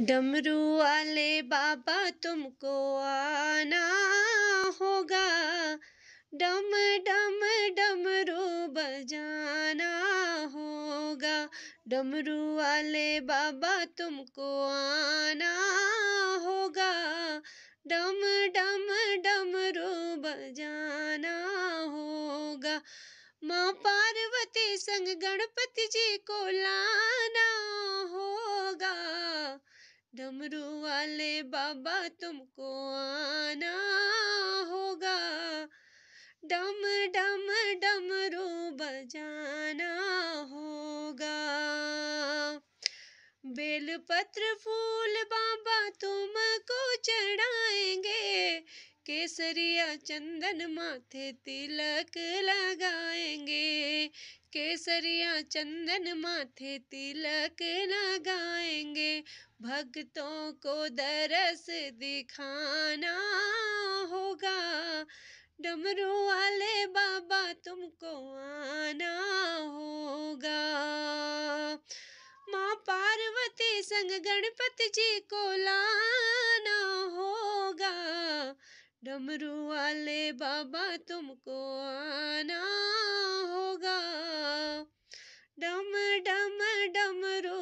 डमरू वाले बाबा तुमको आना होगा डम डम डमरू बजाना होगा डमरू वाले बाबा तुमको आना होगा डम डम डमरू बजाना होगा माँ पार्वती संग गणपति जी को लाना डमरू वाले बाबा तुमको आना होगा डम डम डमरू बजाना होगा बेलपत्र फूल बाबा तुमको चढ़ाएंगे केसरिया चंदन माथे तिलक लगाएंगे केसरिया चंदन माथे तिलक लगाएंगे भक्तों को दरस दिखाना होगा डमरू वाले बाबा तुमको आना होगा माँ पार्वती संग गणपति जी को लाना होगा डमरू वाले बाबा तुमको आना ಡಮ ಡಮ ಡಮರು